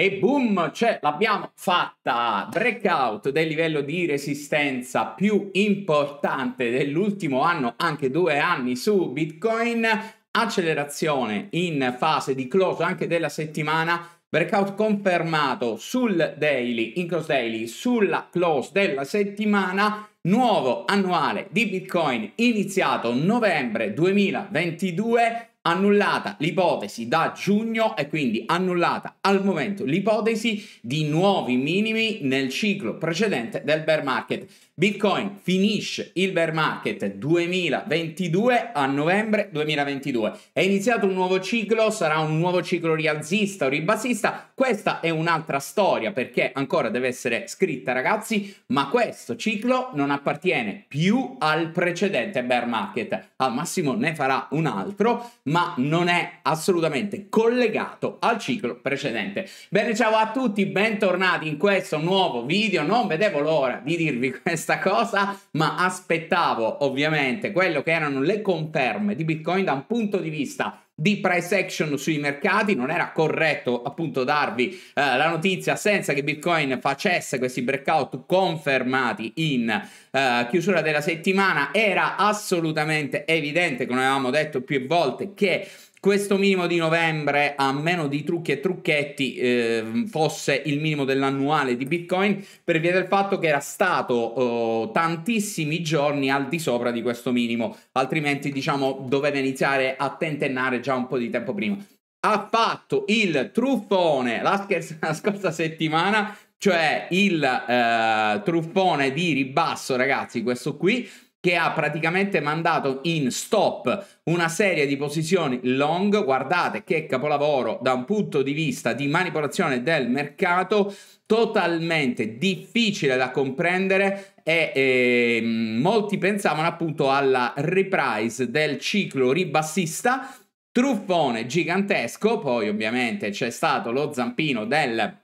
E boom, cioè l'abbiamo fatta! Breakout del livello di resistenza più importante dell'ultimo anno, anche due anni su Bitcoin, accelerazione in fase di close anche della settimana, breakout confermato sul daily, in close daily, sulla close della settimana, nuovo annuale di Bitcoin iniziato novembre 2022 annullata l'ipotesi da giugno e quindi annullata al momento l'ipotesi di nuovi minimi nel ciclo precedente del bear market. Bitcoin finisce il bear market 2022 a novembre 2022. È iniziato un nuovo ciclo, sarà un nuovo ciclo rialzista o ribassista. Questa è un'altra storia perché ancora deve essere scritta, ragazzi, ma questo ciclo non appartiene più al precedente bear market. Al massimo ne farà un altro, ma non è assolutamente collegato al ciclo precedente. Bene, ciao a tutti, bentornati in questo nuovo video. Non vedevo l'ora di dirvi questa cosa, ma aspettavo ovviamente quello che erano le conferme di Bitcoin da un punto di vista di price action sui mercati, non era corretto appunto darvi eh, la notizia senza che Bitcoin facesse questi breakout confermati in eh, chiusura della settimana, era assolutamente evidente, come avevamo detto più volte, che questo minimo di novembre, a meno di trucchi e trucchetti, eh, fosse il minimo dell'annuale di Bitcoin per via del fatto che era stato eh, tantissimi giorni al di sopra di questo minimo, altrimenti diciamo doveva iniziare a tentennare già un po' di tempo prima. Ha fatto il truffone la, scherza, la scorsa settimana, cioè il eh, truffone di ribasso, ragazzi, questo qui che ha praticamente mandato in stop una serie di posizioni long, guardate che capolavoro da un punto di vista di manipolazione del mercato totalmente difficile da comprendere e eh, molti pensavano appunto alla reprise del ciclo ribassista truffone gigantesco, poi ovviamente c'è stato lo zampino del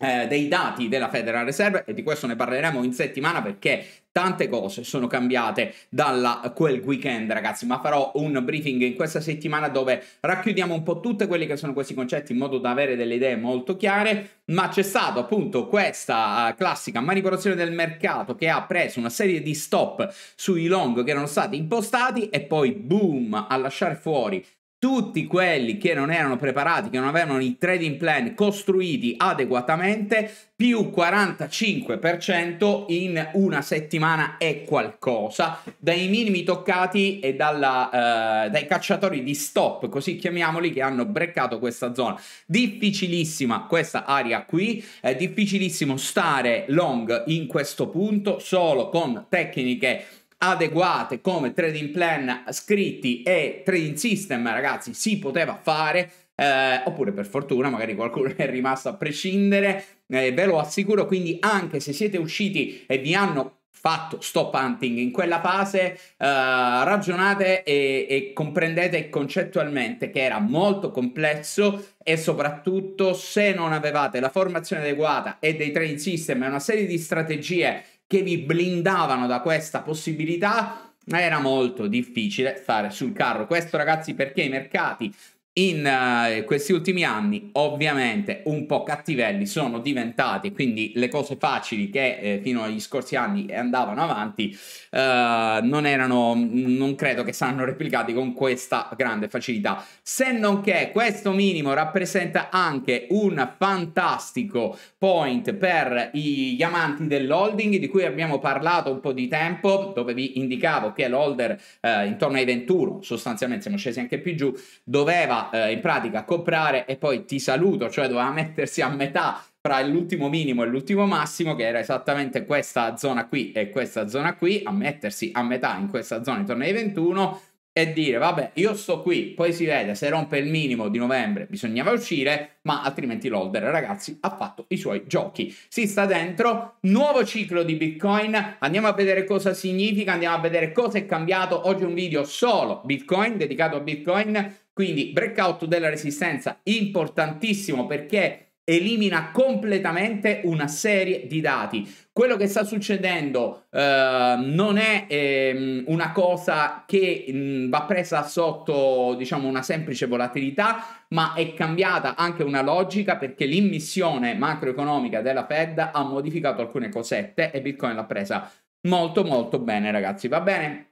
eh, dei dati della Federal Reserve e di questo ne parleremo in settimana perché tante cose sono cambiate da quel weekend, ragazzi, ma farò un briefing in questa settimana dove racchiudiamo un po' tutti quelli che sono questi concetti in modo da avere delle idee molto chiare, ma c'è stato appunto questa uh, classica manipolazione del mercato che ha preso una serie di stop sui long che erano stati impostati e poi boom a lasciare fuori tutti quelli che non erano preparati, che non avevano i trading plan costruiti adeguatamente, più 45% in una settimana è qualcosa, dai minimi toccati e dalla, eh, dai cacciatori di stop, così chiamiamoli, che hanno breccato questa zona. Difficilissima questa area qui, è difficilissimo stare long in questo punto, solo con tecniche adeguate come trading plan scritti e trading system, ragazzi, si poteva fare. Eh, oppure per fortuna magari qualcuno è rimasto a prescindere, eh, ve lo assicuro, quindi anche se siete usciti e vi hanno fatto stop hunting in quella fase eh, ragionate e, e comprendete concettualmente che era molto complesso e soprattutto se non avevate la formazione adeguata e dei trading system e una serie di strategie che vi blindavano da questa possibilità era molto difficile stare sul carro. Questo ragazzi perché i mercati in uh, questi ultimi anni ovviamente un po' cattivelli sono diventati, quindi le cose facili che eh, fino agli scorsi anni andavano avanti uh, non erano, non credo che saranno replicati con questa grande facilità. Se non che questo minimo rappresenta anche un fantastico point per gli amanti dell'holding di cui abbiamo parlato un po' di tempo, dove vi indicavo che l'holder uh, intorno ai 21, sostanzialmente siamo scesi anche più giù, doveva eh, in pratica comprare e poi ti saluto, cioè doveva mettersi a metà fra l'ultimo minimo e l'ultimo massimo, che era esattamente questa zona qui e questa zona qui, a mettersi a metà in questa zona intorno ai 21 e dire vabbè io sto qui, poi si vede se rompe il minimo di novembre bisognava uscire, ma altrimenti l'holder ragazzi ha fatto i suoi giochi. Si sta dentro, nuovo ciclo di Bitcoin, andiamo a vedere cosa significa, andiamo a vedere cosa è cambiato. Oggi un video solo Bitcoin, dedicato a Bitcoin, quindi breakout della resistenza importantissimo perché elimina completamente una serie di dati. Quello che sta succedendo eh, non è eh, una cosa che mh, mm, va presa sotto, diciamo, una semplice volatilità, ma è cambiata anche una logica perché l'immissione macroeconomica della Fed ha modificato alcune cosette e Bitcoin l'ha presa molto molto bene, ragazzi. Va bene?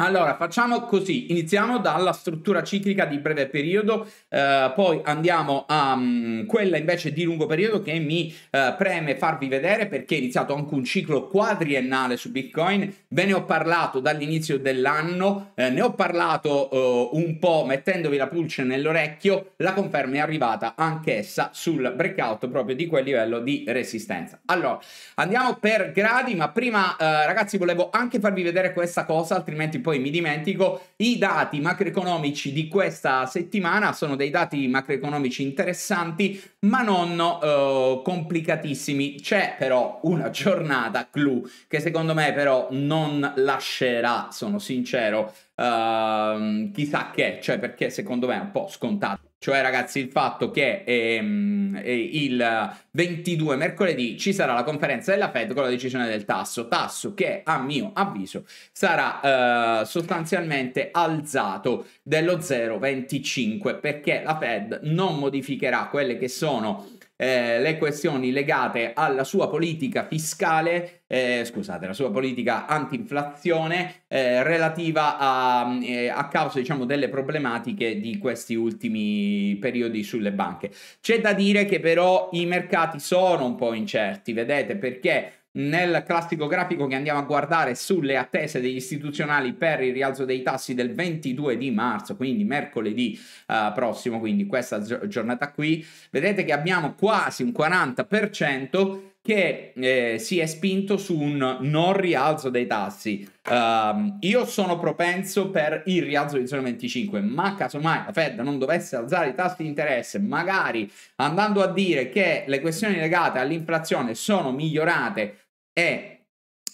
Allora, facciamo così, iniziamo dalla struttura ciclica di breve periodo, eh, poi andiamo a um, quella invece di lungo periodo che mi eh, preme farvi vedere perché è iniziato anche un ciclo quadriennale su Bitcoin, ve ne ho parlato dall'inizio dell'anno, eh, ne ho parlato eh, un po' mettendovi la pulce nell'orecchio, la conferma è arrivata anch'essa sul breakout proprio di quel livello di resistenza. Allora, andiamo per gradi, ma prima eh, ragazzi volevo anche farvi vedere questa cosa, altrimenti poi poi mi dimentico, i dati macroeconomici di questa settimana sono dei dati macroeconomici interessanti, ma non eh, complicatissimi. C'è però una giornata clou che secondo me però non lascerà, sono sincero, Uh, chissà che, cioè perché secondo me è un po' scontato. Cioè, ragazzi, il fatto che ehm, eh, il 22 mercoledì ci sarà la conferenza della Fed con la decisione del tasso. Tasso che, a mio avviso, sarà eh, sostanzialmente alzato dello 0,25 perché la Fed non modificherà quelle che sono eh, le questioni legate alla sua politica fiscale, eh, scusate, la sua politica antinflazione eh, relativa a, eh, a causa diciamo, delle problematiche di questi ultimi periodi sulle banche. C'è da dire che però i mercati sono un po' incerti, vedete, perché nel classico grafico che andiamo a guardare sulle attese degli istituzionali per il rialzo dei tassi del 22 di marzo, quindi mercoledì uh, prossimo, quindi questa giornata qui, vedete che abbiamo quasi un 40% che eh, si è spinto su un non rialzo dei tassi. Uh, io sono propenso per il rialzo di 25, ma casomai la Fed non dovesse alzare i tassi di interesse, magari andando a dire che le questioni legate all'inflazione sono migliorate e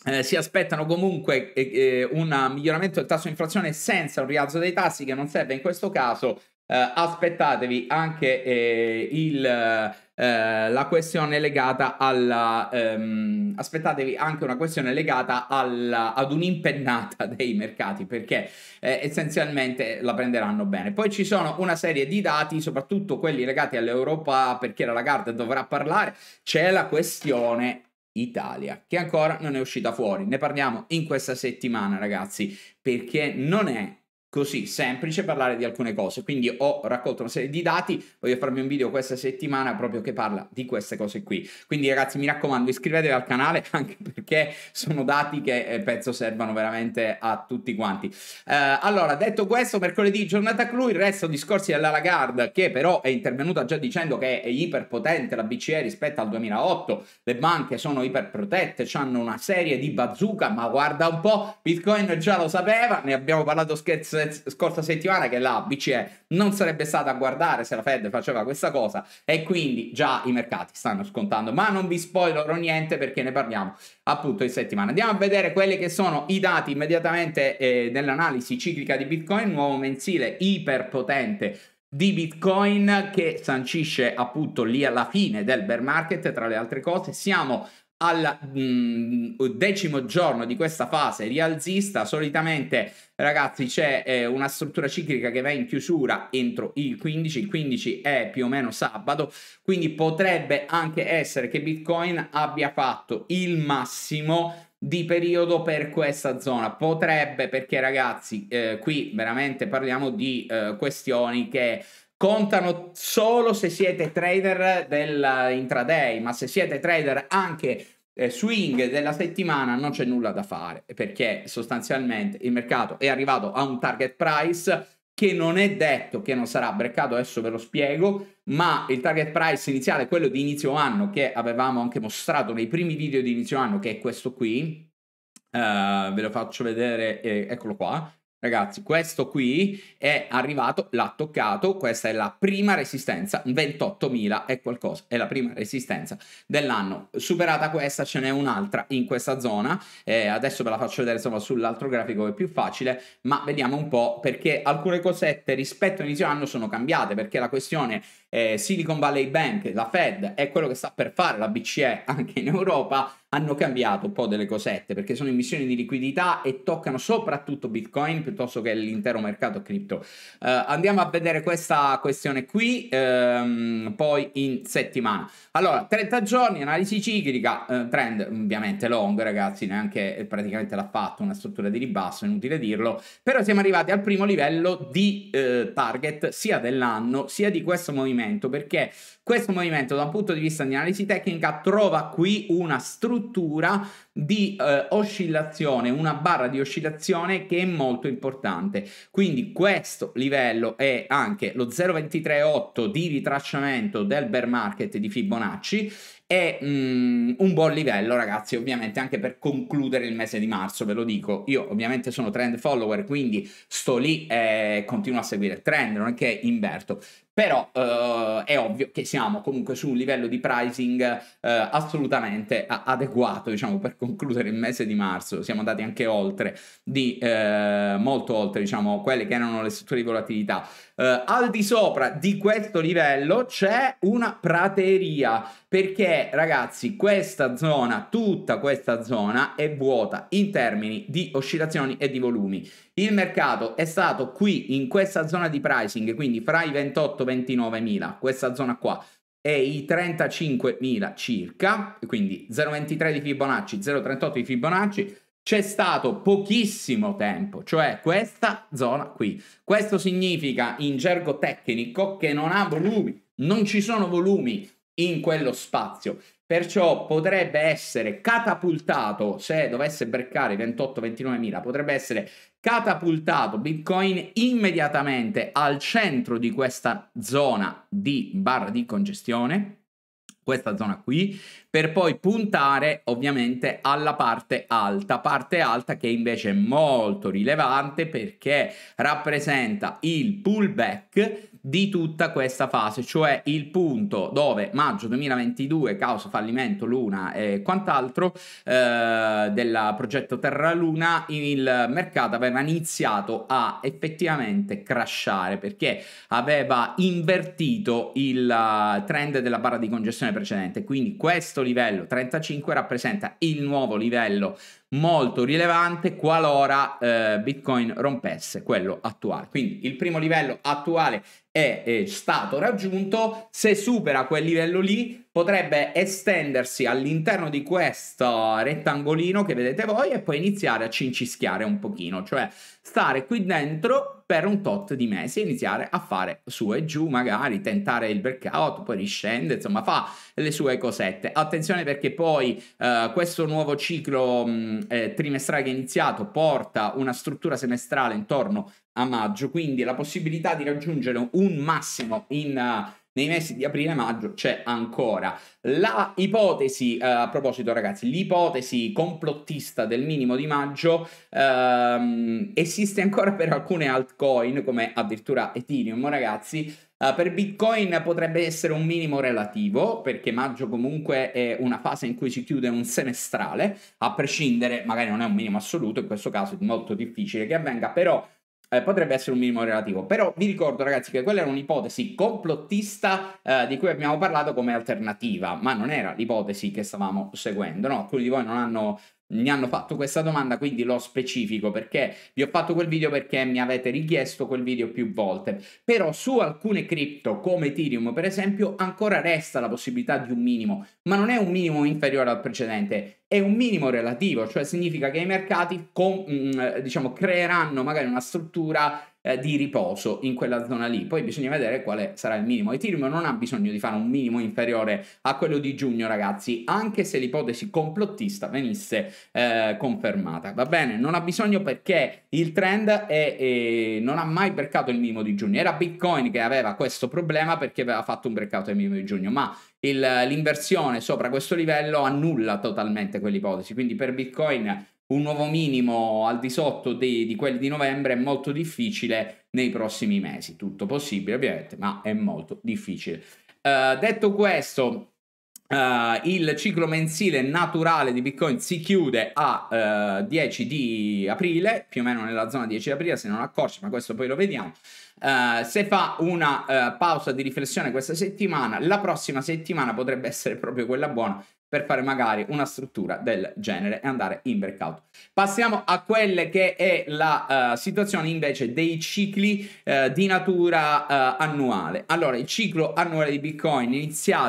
eh, si aspettano comunque eh, eh, un miglioramento del tasso di inflazione senza un rialzo dei tassi che non serve in questo caso, eh, aspettatevi anche eh, il, eh, la questione legata alla ehm, aspettatevi anche una questione legata alla, ad un'impennata dei mercati perché eh, essenzialmente la prenderanno bene poi ci sono una serie di dati soprattutto quelli legati all'Europa perché la Lagarde dovrà parlare c'è la questione Italia, che ancora non è uscita fuori. Ne parliamo in questa settimana, ragazzi, perché non è così semplice parlare di alcune cose. Quindi ho raccolto una serie di dati, voglio farvi un video questa settimana proprio che parla di queste cose qui. Quindi ragazzi mi raccomando iscrivetevi al canale anche perché sono dati che eh, penso servano veramente a tutti quanti. Eh, allora, detto questo, mercoledì giornata clou, il resto discorsi della Lagarde che però è intervenuta già dicendo che è iperpotente la BCE rispetto al 2008, le banche sono iperprotette, hanno una serie di bazooka, ma guarda un po', Bitcoin già lo sapeva, ne abbiamo parlato scherzo scorsa settimana che la BCE non sarebbe stata a guardare se la Fed faceva questa cosa e quindi già i mercati stanno scontando, ma non vi spoilerò niente perché ne parliamo appunto in settimana. Andiamo a vedere quelli che sono i dati immediatamente eh, nell'analisi ciclica di Bitcoin, nuovo mensile iperpotente di Bitcoin che sancisce appunto lì alla fine del bear market tra le altre cose siamo al mh, mm, decimo giorno di questa fase rialzista solitamente ragazzi c'è eh, una struttura ciclica che va in chiusura entro il 15 il 15 è più o meno sabato quindi potrebbe anche essere che bitcoin abbia fatto il massimo di periodo per questa zona potrebbe perché ragazzi eh, qui veramente parliamo di eh, questioni che contano solo se siete trader dell'intraday, eh, ma se siete trader anche eh, swing della settimana non c'è nulla da fare perché sostanzialmente il mercato è arrivato a un target price che non è detto che non sarà breccato, adesso ve lo spiego, ma il target price iniziale quello di inizio anno che avevamo anche mostrato nei primi video di inizio anno, che è questo qui, uh, ve lo faccio vedere, eh, eccolo qua, Ragazzi, questo qui è arrivato, l'ha toccato, questa è la prima resistenza, 28.000 e qualcosa, è la prima resistenza dell'anno. Superata questa ce n'è un'altra in questa zona, eh, adesso ve la faccio vedere insomma sull'altro grafico che è più facile, ma vediamo un po' perché alcune cosette rispetto all'inizio anno sono cambiate, perché la questione eh, Silicon Valley Bank, la Fed, è quello che sta per fare la BCE anche in Europa, hanno cambiato un po' delle cosette perché sono emissioni di liquidità e toccano soprattutto Bitcoin piuttosto che l'intero mercato cripto. Uh, andiamo a vedere questa questione qui um, poi in settimana. Allora, 30 giorni, analisi ciclica, uh, trend ovviamente long ragazzi, neanche praticamente l'ha fatto una struttura di ribasso, inutile dirlo, però siamo arrivati al primo livello di uh, target sia dell'anno sia di questo movimento perché questo movimento da un punto di vista di analisi tecnica trova qui una struttura struttura di eh, oscillazione, una barra di oscillazione che è molto importante. Quindi questo livello è anche lo 0,238 di ritracciamento del bear market di Fibonacci è mm, un buon livello ragazzi ovviamente anche per concludere il mese di marzo ve lo dico io ovviamente sono trend follower quindi sto lì e continuo a seguire il trend non è che inverto però eh, è ovvio che siamo comunque su un livello di pricing eh, assolutamente adeguato, diciamo, per concludere il mese di marzo, siamo andati anche oltre, di, eh, molto oltre, diciamo, quelle che erano le strutture di volatilità. Eh, al di sopra di questo livello c'è una prateria, perché ragazzi questa zona, tutta questa zona è vuota in termini di oscillazioni e di volumi. Il mercato è stato qui in questa zona di pricing, quindi fra i 28-29 mila, questa zona qua, e i 35 mila circa, quindi 0,23 di Fibonacci, 0,38 di Fibonacci, c'è stato pochissimo tempo, cioè questa zona qui. Questo significa in gergo tecnico che non ha volumi, non ci sono volumi in quello spazio Perciò potrebbe essere catapultato, se dovesse breccare 28-29 mila, potrebbe essere catapultato Bitcoin immediatamente al centro di questa zona di barra di congestione, questa zona qui, per poi puntare ovviamente alla parte alta, parte alta che invece è molto rilevante perché rappresenta il pullback di tutta questa fase, cioè il punto dove maggio 2022 causa fallimento Luna e quant'altro eh, del progetto Terra Luna, il mercato aveva iniziato a effettivamente crashare perché aveva invertito il eh, trend della barra di congestione precedente, quindi questo livello 35 rappresenta il nuovo livello molto rilevante qualora eh, Bitcoin rompesse quello attuale. Quindi il primo livello attuale è, è stato raggiunto, se supera quel livello lì potrebbe estendersi all'interno di questo rettangolino che vedete voi e poi iniziare a cincischiare un pochino, cioè stare qui dentro per un tot di mesi e iniziare a fare su e giù magari, tentare il breakout, poi riscende, insomma fa le sue cosette. Attenzione perché poi eh, questo nuovo ciclo mh, mm, eh, trimestrale che è iniziato porta una struttura semestrale intorno a maggio, quindi la possibilità di raggiungere un massimo in... Uh, nei mesi di aprile e maggio c'è ancora. La ipotesi, eh, a proposito ragazzi, l'ipotesi complottista del minimo di maggio ehm, esiste ancora per alcune altcoin come addirittura Ethereum ragazzi. Uh, per Bitcoin potrebbe essere un minimo relativo, perché maggio comunque è una fase in cui si chiude un semestrale, a prescindere, magari non è un minimo assoluto, in questo caso è molto difficile che avvenga, però eh, potrebbe essere un minimo relativo, però vi ricordo ragazzi che quella era un'ipotesi complottista eh, di cui abbiamo parlato come alternativa, ma non era l'ipotesi che stavamo seguendo, no? Alcuni di voi non hanno mi hanno fatto questa domanda, quindi lo specifico perché vi ho fatto quel video perché mi avete richiesto quel video più volte. Però su alcune cripto come Ethereum, per esempio, ancora resta la possibilità di un minimo, ma non è un minimo inferiore al precedente, è un minimo relativo, cioè significa che i mercati con, mm, diciamo, creeranno magari una struttura eh, di riposo in quella zona lì. Poi bisogna vedere quale sarà il minimo. Ethereum non ha bisogno di fare un minimo inferiore a quello di giugno, ragazzi, anche se l'ipotesi complottista venisse eh, confermata. Va bene, non ha bisogno perché il trend è, è, non ha mai brecato il minimo di giugno. Era Bitcoin che aveva questo problema perché aveva fatto un brecato il minimo di giugno, ma il, l'inversione sopra questo livello annulla totalmente quell'ipotesi. Quindi per Bitcoin un nuovo minimo al di sotto di, di, quelli di novembre è molto difficile nei prossimi mesi. Tutto possibile ovviamente, ma è molto difficile. Uh, detto questo, Uh, il ciclo mensile naturale di Bitcoin si chiude a uh, eh, 10 di aprile, più o meno nella zona 10 di aprile, se non accorci, ma questo poi lo vediamo. Uh, se fa una pausa di riflessione questa settimana, la prossima settimana potrebbe essere proprio quella buona per fare magari una struttura del genere e andare in breakout. Passiamo a quelle che è la uh, situazione invece dei cicli uh, di natura uh, annuale. Allora, il ciclo annuale di Bitcoin iniziato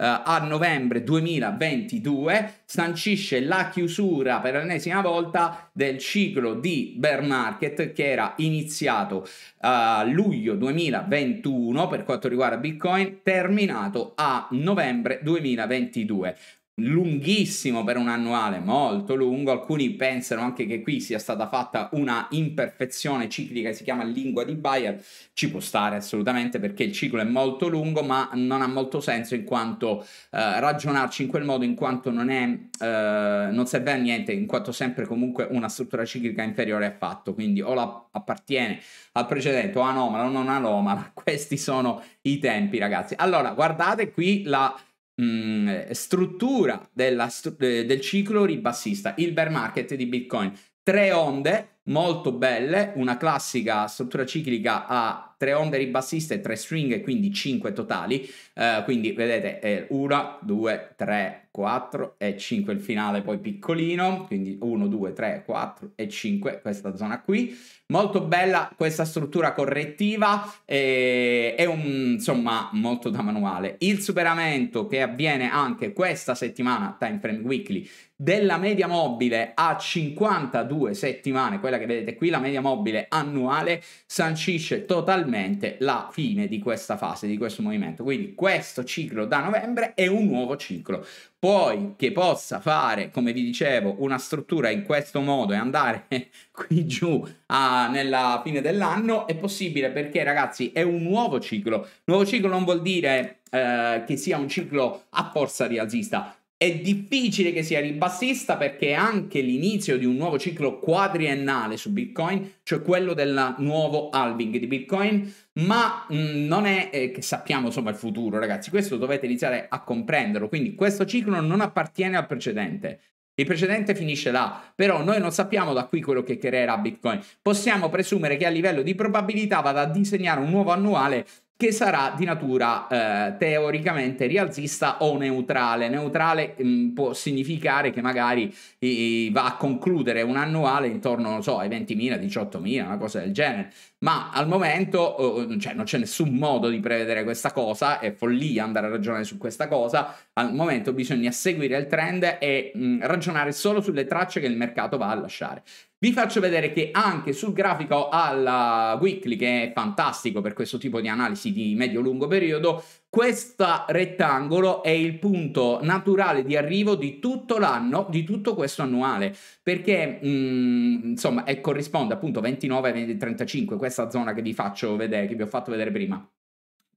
a novembre 2022 sancisce la chiusura per l'ennesima volta del ciclo di bear market che era iniziato a luglio 2021 per quanto riguarda Bitcoin, terminato a novembre 2022 lunghissimo per un annuale, molto lungo. Alcuni pensano anche che qui sia stata fatta una imperfezione ciclica che si chiama lingua di Bayer. Ci può stare assolutamente perché il ciclo è molto lungo, ma non ha molto senso in quanto eh, ragionarci in quel modo, in quanto non è eh, non serve a niente, in quanto sempre comunque una struttura ciclica inferiore è fatto, quindi o la appartiene al precedente o anomala o non anomala. Questi sono i tempi, ragazzi. Allora, guardate qui la Mm, struttura della, eh, del ciclo ribassista, il bear market di Bitcoin. Tre onde molto belle, una classica struttura ciclica a tre onde ribassiste tre stringhe, quindi cinque totali, eh, quindi vedete 1, 2, 3, 4 e 5 il finale poi piccolino, quindi 1, 2, 3, 4 e 5 questa zona qui. Molto bella questa struttura correttiva, e, eh, è un, insomma molto da manuale. Il superamento che avviene anche questa settimana, Time Frame Weekly, della media mobile a 52 settimane, quella che vedete qui, la media mobile annuale, sancisce totalmente la fine di questa fase, di questo movimento. Quindi questo questo ciclo da novembre è un nuovo ciclo. Poi che possa fare, come vi dicevo, una struttura in questo modo e andare qui giù a, nella fine dell'anno è possibile perché ragazzi è un nuovo ciclo. Nuovo ciclo non vuol dire eh, che sia un ciclo a forza rialzista, è difficile che sia ribassista perché anche l'inizio di un nuovo ciclo quadriennale su Bitcoin, cioè quello del nuovo halving di Bitcoin, ma mm, non è eh, che sappiamo insomma il futuro, ragazzi. Questo dovete iniziare a comprenderlo. Quindi questo ciclo non appartiene al precedente. Il precedente finisce là, però noi non sappiamo da qui quello che creerà Bitcoin. Possiamo presumere che a livello di probabilità vada a disegnare un nuovo annuale che sarà di natura eh, teoricamente rialzista o neutrale. Neutrale mh, mm, può significare che magari i, i va a concludere un annuale intorno, non so, ai 20.000, 18.000, una cosa del genere ma al momento cioè, non c'è nessun modo di prevedere questa cosa, è follia andare a ragionare su questa cosa, al momento bisogna seguire il trend e mh, ragionare solo sulle tracce che il mercato va a lasciare. Vi faccio vedere che anche sul grafico alla weekly, che è fantastico per questo tipo di analisi di medio-lungo periodo, questo rettangolo è il punto naturale di arrivo di tutto l'anno, di tutto questo annuale, perché mh, mm, insomma è, eh, corrisponde appunto 29 35, questa zona che vi faccio vedere, che vi ho fatto vedere prima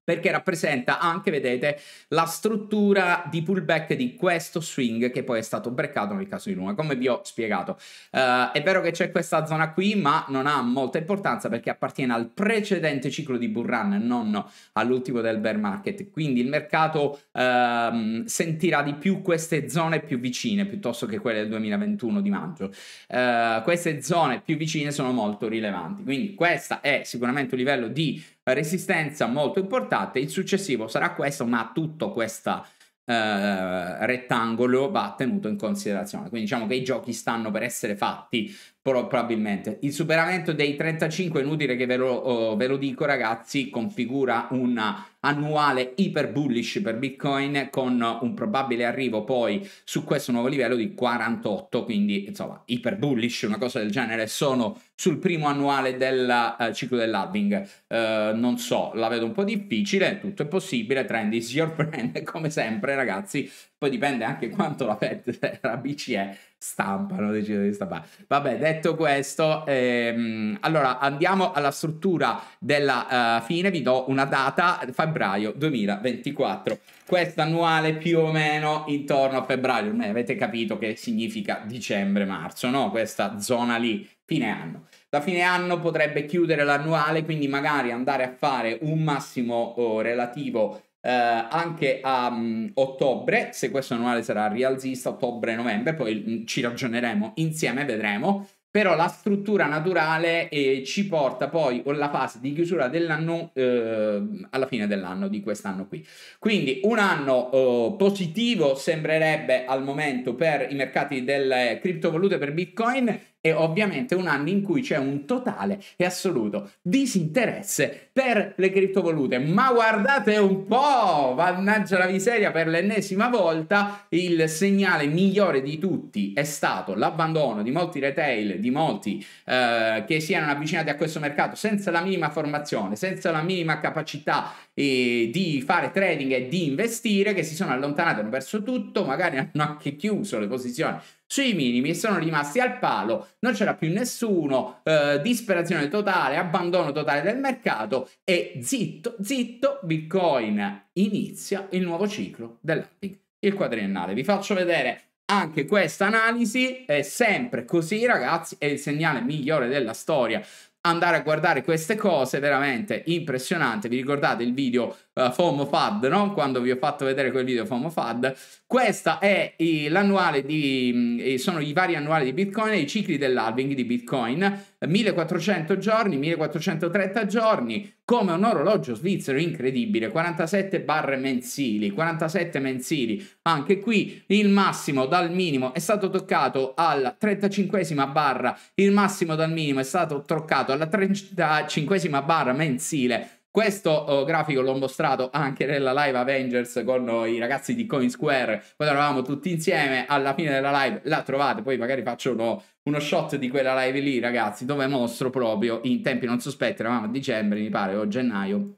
perché rappresenta anche, vedete, la struttura di pullback di questo swing che poi è stato breccato nel caso di Luna, come vi ho spiegato. Uh, è vero che c'è questa zona qui, ma non ha molta importanza perché appartiene al precedente ciclo di bull run, non all'ultimo del bear market, quindi il mercato uh, sentirà di più queste zone più vicine piuttosto che quelle del 2021 di maggio. Uh, queste zone più vicine sono molto rilevanti, quindi questo è sicuramente un livello di resistenza molto importante, il successivo sarà questo, ma tutto questo eh, rettangolo va tenuto in considerazione. Quindi diciamo che i giochi stanno per essere fatti Pro- probabilmente. Il superamento dei 35, inutile che ve lo, oh, ve lo dico ragazzi, configura un annuale iper bullish per Bitcoin con un probabile arrivo poi su questo nuovo livello di 48, quindi insomma iper bullish, una cosa del genere, sono sul primo annuale del uh, ciclo dell'halving. Uh, eh, non so, la vedo un po' difficile, tutto è possibile, trend is your friend come sempre ragazzi, poi dipende anche quanto la Fed, cioè, la BCE stampano, decidono di stampare. Vabbè, detto questo, ehm, allora andiamo alla struttura della uh, fine, vi do una data, febbraio 2024. Questa annuale più o meno intorno a febbraio, ormai avete capito che significa dicembre-marzo, no? Questa zona lì, fine anno. Da fine anno potrebbe chiudere l'annuale, quindi magari andare a fare un massimo oh, relativo eh, anche a um, ottobre, se questo annuale sarà rialzista, ottobre-novembre, poi mm, ci ragioneremo insieme, vedremo. Però la struttura naturale eh, ci porta poi alla fase di chiusura dell'anno, eh, alla fine dell'anno, di quest'anno qui. Quindi un anno eh, positivo sembrerebbe al momento per i mercati delle criptovalute per Bitcoin e ovviamente un anno in cui c'è un totale e assoluto disinteresse per le criptovalute. Ma guardate un po', mannaggia la miseria, per l'ennesima volta il segnale migliore di tutti è stato l'abbandono di molti retail, di molti eh, che si erano avvicinati a questo mercato senza la minima formazione, senza la minima capacità eh, di fare trading e di investire, che si sono allontanati, hanno perso tutto, magari hanno anche chiuso le posizioni sui minimi e sono rimasti al palo, non c'era più nessuno, eh, disperazione totale, abbandono totale del mercato e zitto, zitto, Bitcoin inizia il nuovo ciclo dell'handling, il quadriennale. Vi faccio vedere anche questa analisi, è sempre così ragazzi, è il segnale migliore della storia andare a guardare queste cose veramente impressionante. Vi ricordate il video uh, FOMO FAD, no? quando vi ho fatto vedere quel video FOMO FAD. Questa è eh, l'annuale di, mm, eh, sono i vari annuali di Bitcoin e i cicli dell'halving di Bitcoin, 1400 giorni, 1430 giorni, come un orologio svizzero incredibile, 47 barre mensili, 47 mensili, anche qui il massimo dal minimo è stato toccato alla 35esima barra, il massimo dal minimo è stato toccato alla 35esima barra mensile, questo oh, grafico l'ho mostrato anche nella live Avengers con i ragazzi di Coin Square, quando eravamo tutti insieme, alla fine della live la trovate, poi magari faccio uno, uno shot di quella live lì ragazzi, dove mostro proprio in tempi non sospetti, eravamo a dicembre mi pare o gennaio,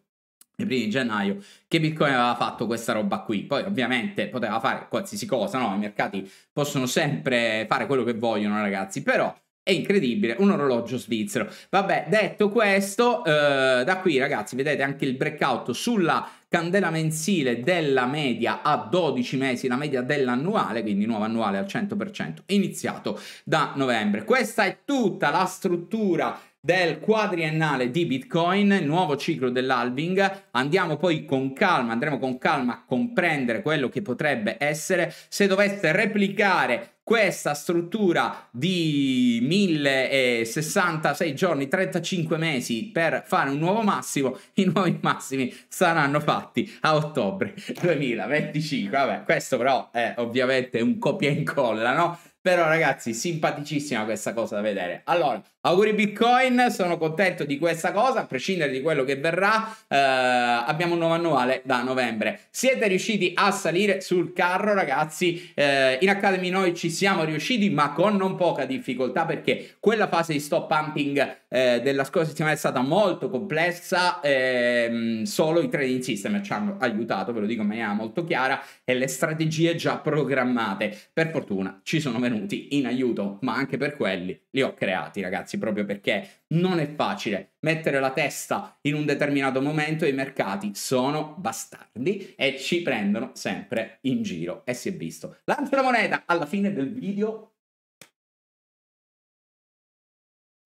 i primi di gennaio, che Bitcoin aveva fatto questa roba qui. Poi ovviamente poteva fare qualsiasi cosa, no? I mercati possono sempre fare quello che vogliono, ragazzi, però è incredibile, un orologio svizzero. Vabbè, detto questo, eh, da qui ragazzi vedete anche il breakout sulla candela mensile della media a 12 mesi, la media dell'annuale, quindi nuovo annuale al 100%, iniziato da novembre. Questa è tutta la struttura del quadriennale di Bitcoin, nuovo ciclo dell'halving. Andiamo poi con calma, andremo con calma a comprendere quello che potrebbe essere. Se dovesse replicare questa struttura di 1066 giorni, 35 mesi per fare un nuovo massimo, i nuovi massimi saranno fatti a ottobre 2025. Vabbè, questo però è ovviamente un copia e incolla, no? Però ragazzi, simpaticissima questa cosa da vedere. Allora, Auguri Bitcoin, sono contento di questa cosa, a prescindere di quello che verrà, eh, abbiamo un nuovo annuale da novembre. Siete riusciti a salire sul carro ragazzi, eh, in Academy noi ci siamo riusciti ma con non poca difficoltà perché quella fase di stop pumping eh, della scorsa settimana è stata molto complessa, ehm, solo i trading system ci hanno aiutato, ve lo dico in maniera molto chiara, e le strategie già programmate. Per fortuna ci sono venuti in aiuto, ma anche per quelli li ho creati ragazzi ragazzi, proprio perché non è facile mettere la testa in un determinato momento, e i mercati sono bastardi e ci prendono sempre in giro e si è visto. Lancio la moneta alla fine del video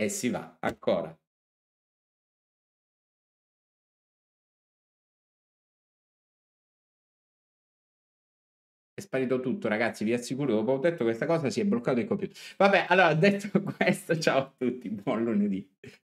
e si va ancora sparito tutto, ragazzi, vi assicuro, dopo ho detto questa cosa si è bloccato il computer. Vabbè, allora detto questo, ciao a tutti, buon lunedì.